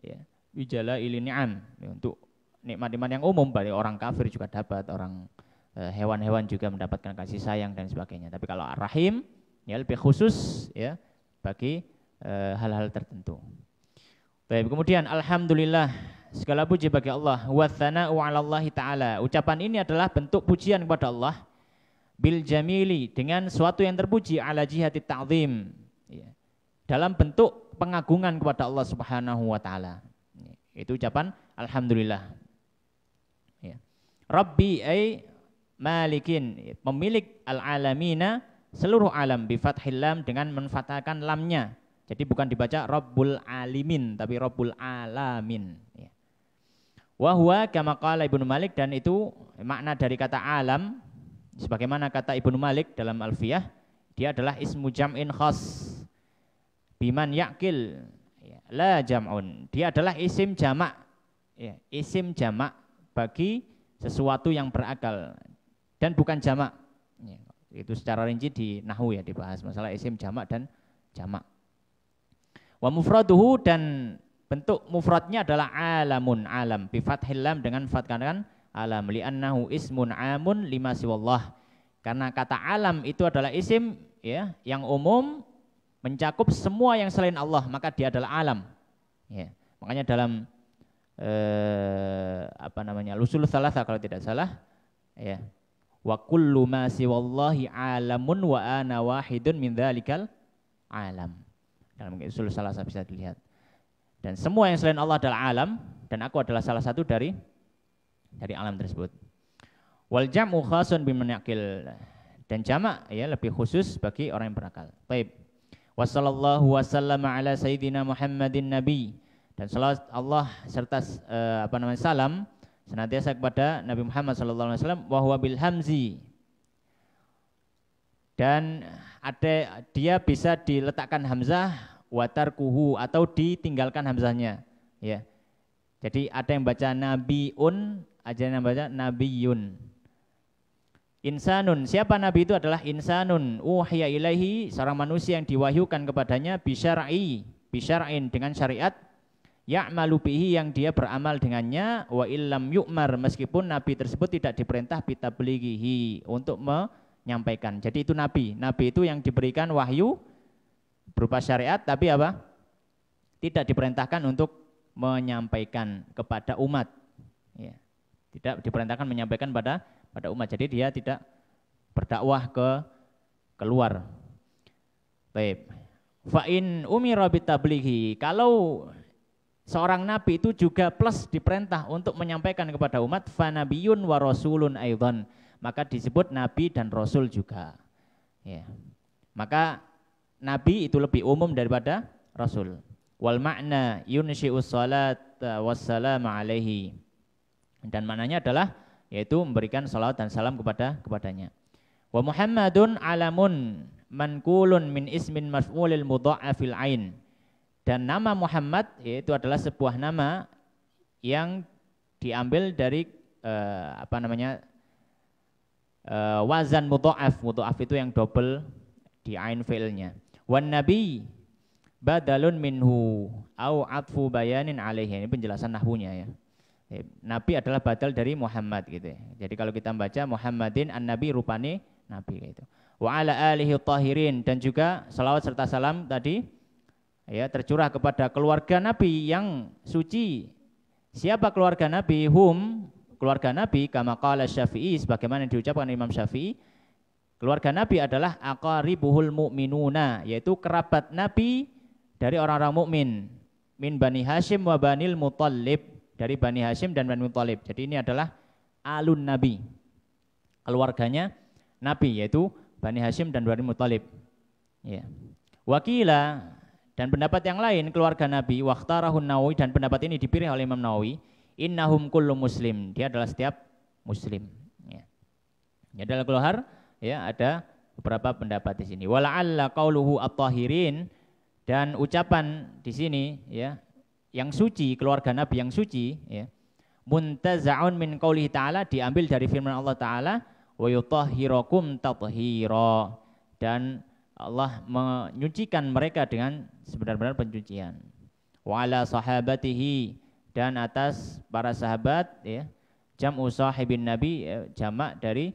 ya wijala ilinian ya, untuk nikmat-nikmat yang umum bagi orang kafir juga dapat orang eh, hewan-hewan juga mendapatkan kasih sayang dan sebagainya tapi kalau rahim ya lebih khusus ya bagi eh, hal-hal e, tertentu baik kemudian alhamdulillah segala puji bagi Allah wa thana'u 'ala taala ucapan ini adalah bentuk pujian kepada Allah bil jamili dengan suatu yang terpuji ala jihati ta'zim ya. dalam bentuk pengagungan kepada Allah Subhanahu wa taala itu ucapan alhamdulillah. Ya. Rabbi ay malikin, pemilik al-alamina seluruh alam bi fathil lam dengan menfatahkan lamnya. Jadi bukan dibaca Rabbul Alimin tapi Rabbul Alamin. Ya. Wahwa kama qala Ibnu Malik dan itu makna dari kata alam sebagaimana kata Ibnu Malik dalam Alfiyah dia adalah ismu jam'in khas biman yakil la jam'un. Dia adalah isim jamak. Ya, isim jamak bagi sesuatu yang berakal dan bukan jamak. Ya, itu secara rinci di nahu ya dibahas masalah isim jamak dan jamak. Wa mufraduhu dan bentuk mufradnya adalah alamun alam bi fathil lam dengan fathkan alam li annahu ismun amun lima siwallah. Karena kata alam itu adalah isim ya yang umum mencakup semua yang selain Allah maka dia adalah alam ya makanya dalam eh, apa namanya lusul salasa kalau tidak salah ya wa kullu ma siwallahi alamun wa ana wahidun min dzalikal alam dalam lusul salasa bisa dilihat dan semua yang selain Allah adalah alam dan aku adalah salah satu dari dari alam tersebut wal jam'u khasun bimanakil dan jamak ya lebih khusus bagi orang yang berakal baik wassallallahu wasallam ala sayyidina Muhammadin nabi dan salawat Allah serta uh, apa namanya salam senantiasa kepada Nabi Muhammad sallallahu alaihi wasallam wa huwa bil hamzi dan ada dia bisa diletakkan hamzah watarkuhu atau ditinggalkan hamzahnya ya jadi ada yang baca nabiun ada yang baca nabiyun Insanun, siapa Nabi itu adalah insanun, wahya ilahi, seorang manusia yang diwahyukan kepadanya bisyara'i, bisyara'in dengan syariat, ya'malu bihi yang dia beramal dengannya, wa illam yu'mar, meskipun Nabi tersebut tidak diperintah bitabligihi untuk menyampaikan. Jadi itu Nabi, Nabi itu yang diberikan wahyu berupa syariat, tapi apa? Tidak diperintahkan untuk menyampaikan kepada umat. Ya. Tidak diperintahkan menyampaikan pada pada umat. Jadi dia tidak berdakwah ke keluar. Baik. Fa'in umira bitablighi. Kalau seorang nabi itu juga plus diperintah untuk menyampaikan kepada umat fa nabiyyun wa rasulun aidan. Maka disebut nabi dan rasul juga. Ya. Maka nabi itu lebih umum daripada rasul. Wal makna yunsyi'us salat wassalamu alaihi. Dan maknanya adalah yaitu memberikan salawat dan salam kepada kepadanya. Wa Muhammadun alamun mankulun min ismin maf'ulil mudha'afil ain. Dan nama Muhammad yaitu adalah sebuah nama yang diambil dari uh, apa namanya? Uh, wazan mudha'af. Mudha'af itu yang double di ain fi'ilnya. Wan nabi badalun minhu au atfu bayanin alaihi. Ini penjelasan nahwunya ya. Eh, Nabi adalah batal dari Muhammad gitu. Ya. Jadi kalau kita baca Muhammadin an Nabi rupani Nabi gitu. Wa ala alihi tahirin dan juga salawat serta salam tadi ya tercurah kepada keluarga Nabi yang suci. Siapa keluarga Nabi? Hum keluarga Nabi kama qala Syafi'i sebagaimana diucapkan Imam Syafi'i keluarga Nabi adalah aqaribuhul mu'minuna yaitu kerabat Nabi dari orang-orang mukmin min Bani Hashim wa Banil Muthalib dari Bani Hashim dan Bani Muthalib. Jadi ini adalah alun Nabi. Keluarganya Nabi yaitu Bani Hashim dan Bani Muthalib. Ya. Wakila dan pendapat yang lain keluarga Nabi waktarahun Nawawi dan pendapat ini dipilih oleh Imam Nawawi innahum kullu muslim. Dia adalah setiap muslim. Ya. Ini adalah keluar ya ada beberapa pendapat di sini. Wala'alla qauluhu at-tahirin dan ucapan di sini ya yang suci, keluarga Nabi yang suci, ya. Muntazaun min qaulihi ta'ala diambil dari firman Allah taala wa yutahhirukum tathira dan Allah menyucikan mereka dengan sebenar-benar pencucian. Wa ala sahabatihi dan atas para sahabat ya. Jam'u sahibin nabi ya, jamak dari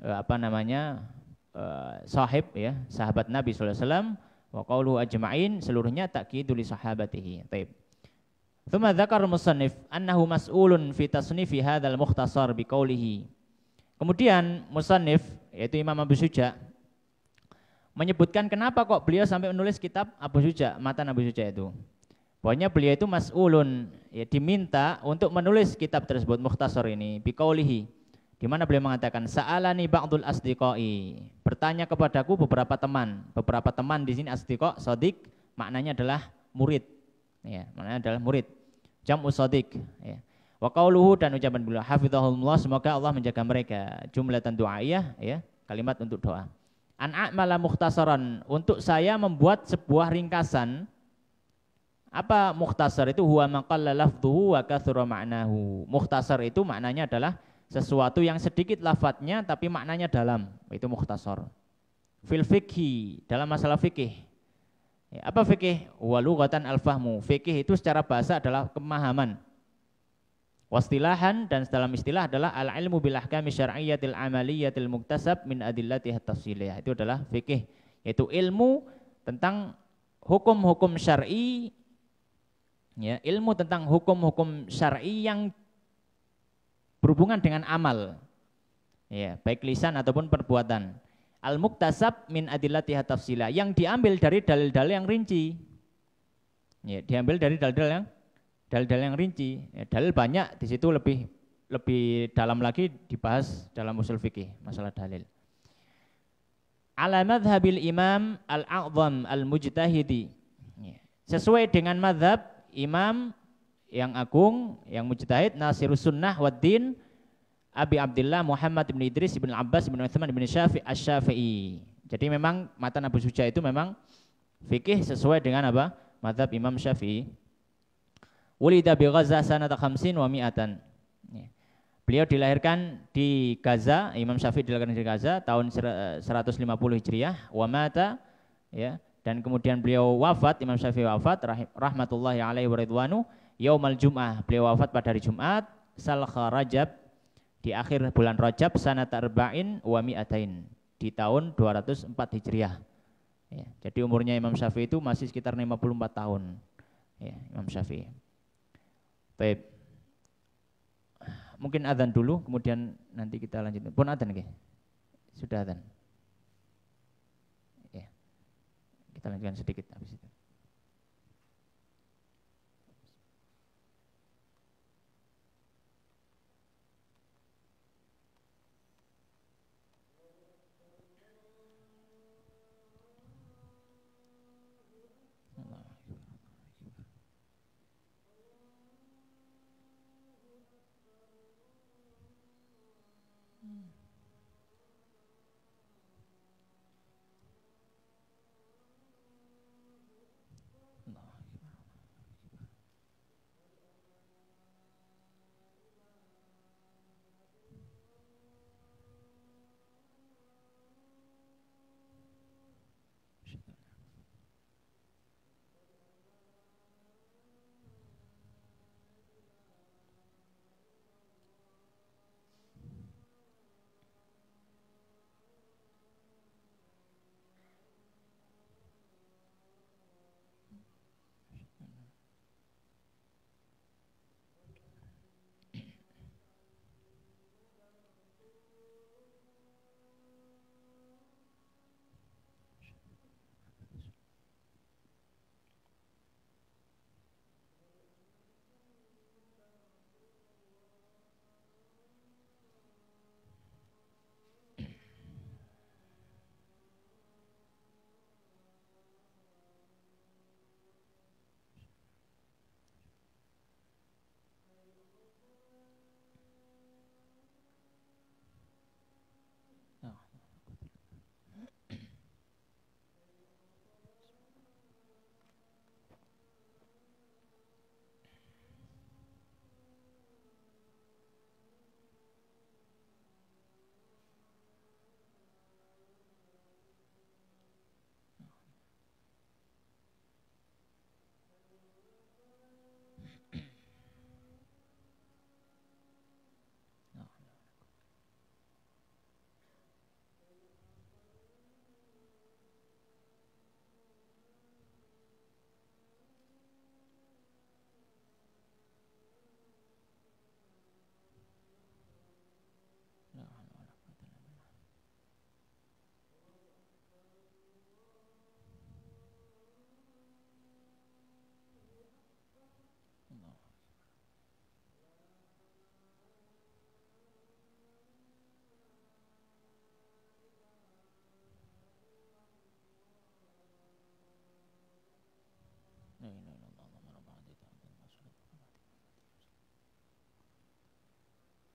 eh, apa namanya? Eh, sahib ya, sahabat Nabi sallallahu alaihi wasallam wa qauluhu ajma'in seluruhnya takkidul sahabatihi. Baik. ثم ذكر المصنف أنه مسؤول في تصنيف هذا المختصر بقوله Kemudian musannif yaitu Imam Abu Suja menyebutkan kenapa kok beliau sampai menulis kitab Abu Suja, matan Abu Suja itu. Pokoknya beliau itu mas'ulun, ya diminta untuk menulis kitab tersebut mukhtasar ini biqaulihi. Di mana beliau mengatakan sa'alani ba'dul asdiqai. Bertanya kepadaku beberapa teman. Beberapa teman di sini asdiqa, sodik, maknanya adalah murid ya mana adalah murid jam usodik ya wa qauluhu dan ucapan beliau hafizahullah semoga Allah menjaga mereka jumlah tentu ya kalimat untuk doa an a'mala mukhtasaran untuk saya membuat sebuah ringkasan apa mukhtasar itu huwa maqalla lafdhuhu wa kathura ma'nahu. Mukhtasar itu maknanya adalah sesuatu yang sedikit lafadznya tapi maknanya dalam. Itu mukhtasar. Fil fikhi, dalam masalah fikih. Ya, apa fikih? Walugatan al-fahmu. Fikih itu secara bahasa adalah pemahaman. Wastilahan dan dalam istilah adalah al-ilmu bil ahkami syar'iyyatil amaliyatil muktasab min adillatiha tafsiliyah. Itu adalah fikih, yaitu ilmu tentang hukum-hukum syar'i ya, ilmu tentang hukum-hukum syar'i yang berhubungan dengan amal. Ya, baik lisan ataupun perbuatan. Al-muktasab min adillatiha tafsila yang diambil dari dalil-dalil yang rinci. Ya, diambil dari dalil-dalil yang dalil-dalil yang rinci. Ya, dalil banyak di situ lebih lebih dalam lagi dibahas dalam usul fikih masalah dalil. Ala madhabil imam al-a'zam al-mujtahidi. Ya, sesuai dengan madhab imam yang agung, yang mujtahid, nasirus sunnah wad din, Abi Abdullah Muhammad bin Idris bin Abbas bin Uthman bin Syafi' Asy-Syafi'i. Jadi memang matan Abu Suja itu memang fikih sesuai dengan apa? Madhab Imam Syafi'i. Wulida bi Gaza sanata 50 wa mi'atan. Beliau dilahirkan di Gaza, Imam Syafi'i dilahirkan di Gaza tahun 150 Hijriah wa mata ya dan kemudian beliau wafat Imam Syafi'i wafat rah rahmatullahi alaihi wa ridwanu yaumal jum'ah. Beliau wafat pada hari Jumat Salah Rajab di akhir bulan Rajab sanat arba'in wa mi'atain di tahun 204 Hijriah. Ya, jadi umurnya Imam Syafi'i itu masih sekitar 54 tahun. Ya, Imam Syafi'i. Baik. Mungkin adzan dulu kemudian nanti kita lanjut. Pun adzan ke Sudah adzan. Ya. Kita lanjutkan sedikit habis itu.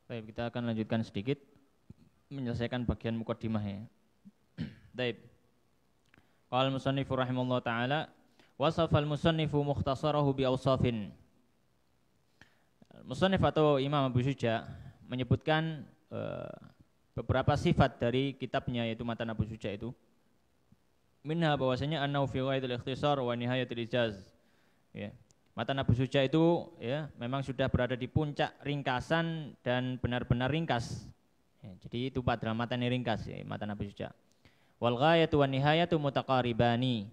Baik, kita akan lanjutkan sedikit menyelesaikan bagian mukadimah ya. Baik. Qal al-musannifu rahimallahu taala wasafa al-musannifu mukhtasarahu bi awsafin. Musannif atau Imam Abu Suja menyebutkan uh, beberapa sifat dari kitabnya yaitu Matan Abu Suja itu. Minha bahwasanya annahu fi ghaidil ikhtisar wa nihayatil ijaz. Ya. Mata Nabi Suja itu ya memang sudah berada di puncak ringkasan dan benar-benar ringkas. Ya, jadi itu mata matanya ringkas ya, mata Nabi Suja. Wal ghayatu wa nihayatu mutaqaribani.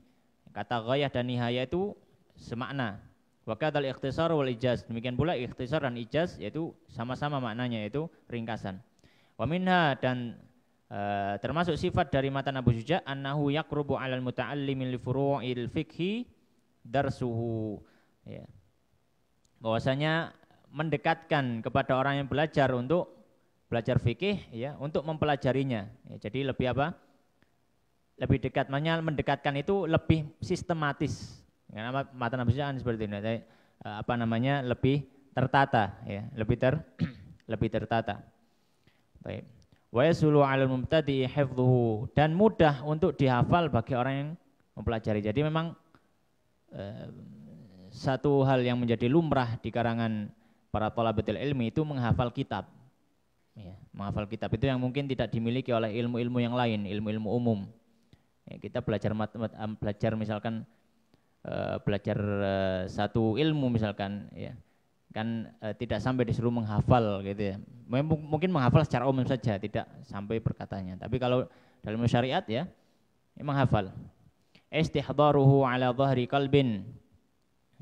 Kata ghayah dan nihayah itu semakna. Wa kadal ikhtisar wal ijaz. Demikian pula ikhtisar dan ijaz yaitu sama-sama maknanya yaitu ringkasan. Wa minha dan Uh, termasuk sifat dari mata Nabi Suja annahu yaqrubu 'alal muta'allimil furu'il fiqhi darsuhu ya bahwasanya mendekatkan kepada orang yang belajar untuk belajar fikih ya untuk mempelajarinya ya, jadi lebih apa lebih dekat makanya mendekatkan itu lebih sistematis karena mata nafsunya kan seperti ini jadi, eh, apa namanya lebih tertata ya lebih ter lebih tertata baik wa yasulu 'alal mubtadi hifdhuhu dan mudah untuk dihafal bagi orang yang mempelajari jadi memang eh, satu hal yang menjadi lumrah di karangan para tolabetil ilmi itu menghafal kitab. Ya, menghafal kitab itu yang mungkin tidak dimiliki oleh ilmu-ilmu yang lain, ilmu-ilmu umum. Ya, kita belajar belajar misalkan uh, belajar uh, satu ilmu misalkan, ya kan e, tidak sampai disuruh menghafal gitu ya. Mungkin menghafal secara umum saja, tidak sampai perkatanya. Tapi kalau dalam syariat ya, ya menghafal. Istihdaruhu ala dhahri kalbin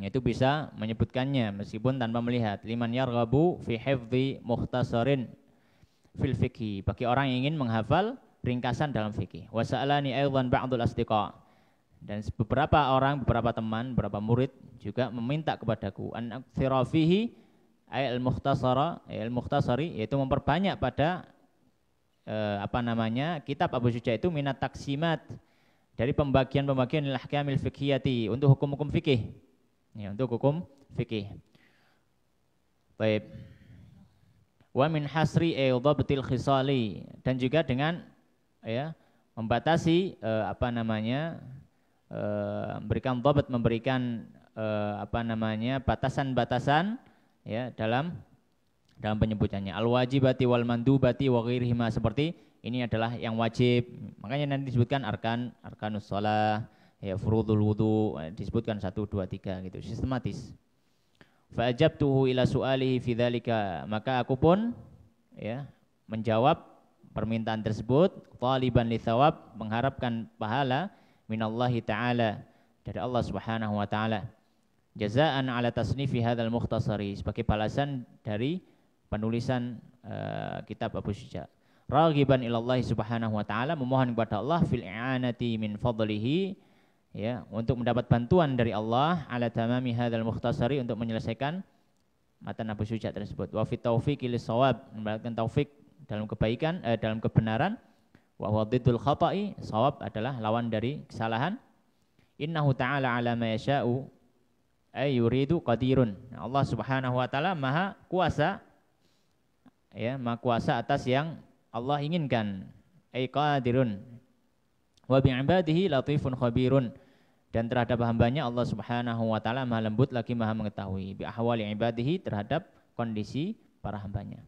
yaitu bisa menyebutkannya meskipun tanpa melihat liman yarghabu fi hifdhi mukhtasarin fil fikhi bagi orang yang ingin menghafal ringkasan dalam fikih wasalani aidan ba'dul asdiqa dan beberapa orang beberapa teman beberapa murid juga meminta kepadaku an akthira fihi al mukhtasara al mukhtasari yaitu memperbanyak pada eh, apa namanya kitab Abu Suja itu minat taksimat dari pembagian-pembagian al-ahkamil fikhiyati untuk hukum-hukum fikih Ya, untuk hukum fikih. Baik. Wa min hasri aidabtil eh, khisali dan juga dengan ya membatasi eh, apa namanya eh, memberikan dhabat memberikan eh, apa namanya batasan-batasan ya dalam dalam penyebutannya al wajibati wal mandubati wa ghairihi seperti ini adalah yang wajib makanya nanti disebutkan arkan arkanus shalah ya furudul wudu eh, disebutkan satu dua tiga gitu sistematis fajab tuh ila suali fidalika maka aku pun ya menjawab permintaan tersebut taliban li thawab mengharapkan pahala minallahi taala dari Allah Subhanahu wa taala jazaan ala tasnifi hadzal mukhtasari sebagai balasan dari penulisan uh, kitab Abu Syuja raghiban ilallah subhanahu wa taala memohon kepada Allah fil i'anati min fadlihi ya untuk mendapat bantuan dari Allah ala tamami hadzal mukhtasari untuk menyelesaikan mata Abu Syuja tersebut wa fi lis Sawab mendapatkan taufik dalam kebaikan eh, dalam kebenaran wa huwa diddul khata'i sawab adalah lawan dari kesalahan innahu ta'ala ala ma yasha'u ay yuridu qadirun nah, Allah Subhanahu wa taala maha kuasa ya maha kuasa atas yang Allah inginkan ay qadirun wa bi'ibadihi latifun khabirun dan terhadap hambanya Allah Subhanahu wa taala Maha lembut lagi Maha mengetahui bi ahwali ibadihi terhadap kondisi para hambanya.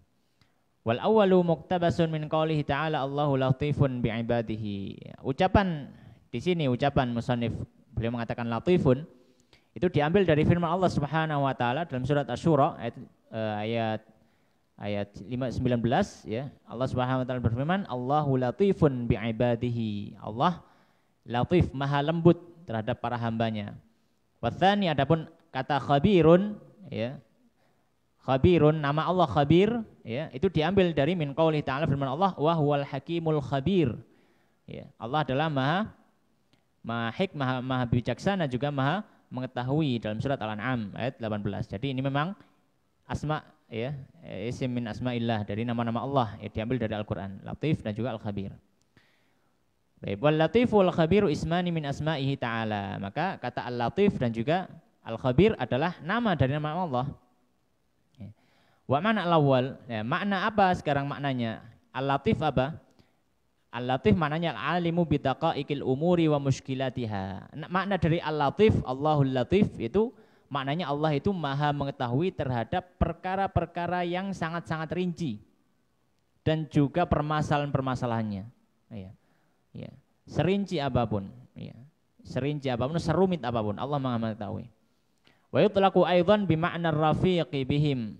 Wal awwalu muktabasun min qaulihi ta'ala Allahu latifun bi ibadihi. Ucapan di sini ucapan musannif beliau mengatakan latifun itu diambil dari firman Allah Subhanahu wa taala dalam surat Asy-Syura eh, ayat ayat ayat 19 ya. Allah Subhanahu wa taala berfirman, "Allahu latifun bi ibadihi." Allah latif, maha lembut terhadap para hambanya. Wathani adapun kata khabirun ya. Khabirun nama Allah khabir ya, itu diambil dari min qawli ta'ala firman Allah wa huwal hakimul khabir. Ya, Allah adalah maha maha hikmah, maha bijaksana juga maha mengetahui dalam surat Al-An'am ayat 18. Jadi ini memang asma ya, isim min asma'illah dari nama-nama Allah ya diambil dari Al-Qur'an, latif dan juga al-khabir. Baik, wal latiful khabiru ismani min asma'ihi ta'ala. Maka kata al-latif dan juga al-khabir adalah nama dari nama Allah. Ya. Wa makna al awal? Ya, makna apa sekarang maknanya? Al-latif apa? Al-latif maknanya al-alimu bidaqa'iqil umuri wa muskilatiha. Nah, makna dari al-latif, Allahul latif itu maknanya Allah itu maha mengetahui terhadap perkara-perkara yang sangat-sangat rinci dan juga permasalahan-permasalahannya. Ya ya serinci apapun ya serinci apapun serumit apapun Allah Maha mengetahui wa yutlaqu aidan bi ma'na rafiqi bihim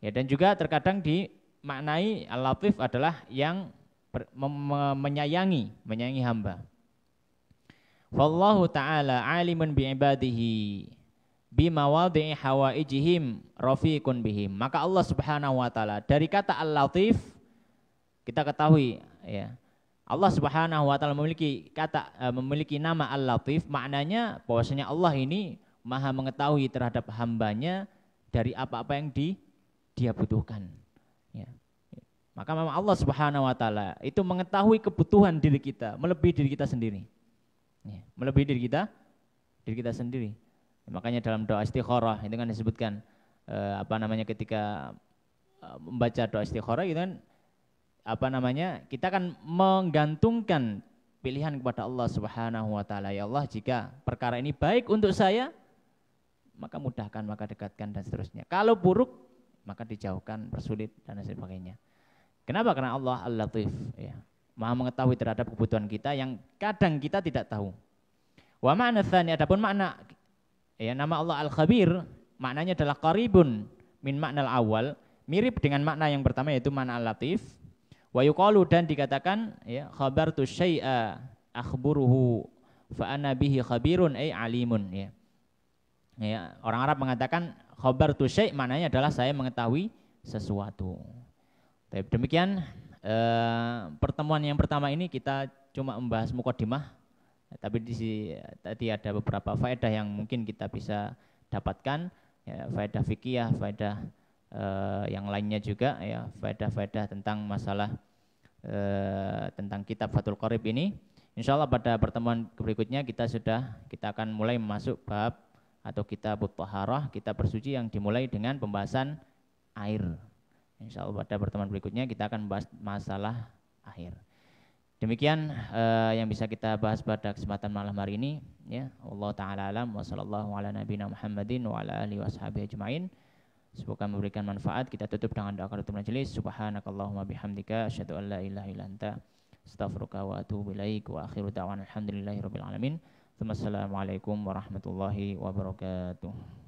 ya dan juga terkadang dimaknai al-latif adalah yang ber, me, me, menyayangi menyayangi hamba Wallahu ta'ala alimun bi'ibadihi bimawadhi'i hawaijihim rafiqun bihim. Maka Allah Subhanahu wa taala dari kata Al-Latif kita ketahui ya. Allah Subhanahu wa taala memiliki kata eh, memiliki nama Al-Latif maknanya bahwasanya Allah ini maha mengetahui terhadap hambanya dari apa-apa yang di, dia butuhkan ya. Maka memang Allah Subhanahu wa taala itu mengetahui kebutuhan diri kita melebihi diri kita sendiri. Ya, melebihi diri kita diri kita sendiri. Ya, makanya dalam doa istikharah itu kan disebutkan eh, apa namanya ketika eh, membaca doa istikharah itu kan apa namanya kita akan menggantungkan pilihan kepada Allah Subhanahu wa taala ya Allah jika perkara ini baik untuk saya maka mudahkan maka dekatkan dan seterusnya kalau buruk maka dijauhkan persulit dan lain sebagainya kenapa karena Allah Al-Latif ya Maha mengetahui terhadap kebutuhan kita yang kadang kita tidak tahu. Wa ma'na tsani adapun makna ya nama Allah Al-Khabir maknanya adalah qaribun min makna al awal mirip dengan makna yang pertama yaitu makna al-latif Wa yuqalu dan dikatakan ya khabartu syai'a akhburuhu fa ana bihi khabirun ay alimun ya. Ya, orang Arab mengatakan khabar tu syai' maknanya adalah saya mengetahui sesuatu. Tapi demikian eh, pertemuan yang pertama ini kita cuma membahas mukadimah tapi di sini tadi ada beberapa faedah yang mungkin kita bisa dapatkan ya, faedah fikih, faedah uh, yang lainnya juga ya faedah-faedah tentang masalah uh, tentang kitab Fathul Qorib ini. Insya Allah pada pertemuan berikutnya kita sudah kita akan mulai masuk bab atau kita butuh kita bersuci yang dimulai dengan pembahasan air. Insya Allah pada pertemuan berikutnya kita akan membahas masalah air. Demikian uh, yang bisa kita bahas pada kesempatan malam hari ini ya. Allah taala alam wa sallallahu ala Nabi Muhammadin wa ala alihi washabihi ajmain. Semoga memberikan manfaat. Kita tutup dengan doa kafaratul majelis. Subhanakallahumma bihamdika asyhadu an la ilaha illa anta astaghfiruka wa atubu ilaik wa akhiru da'wana alhamdulillahi rabbil alamin. Assalamualaikum warahmatullahi wabarakatuh.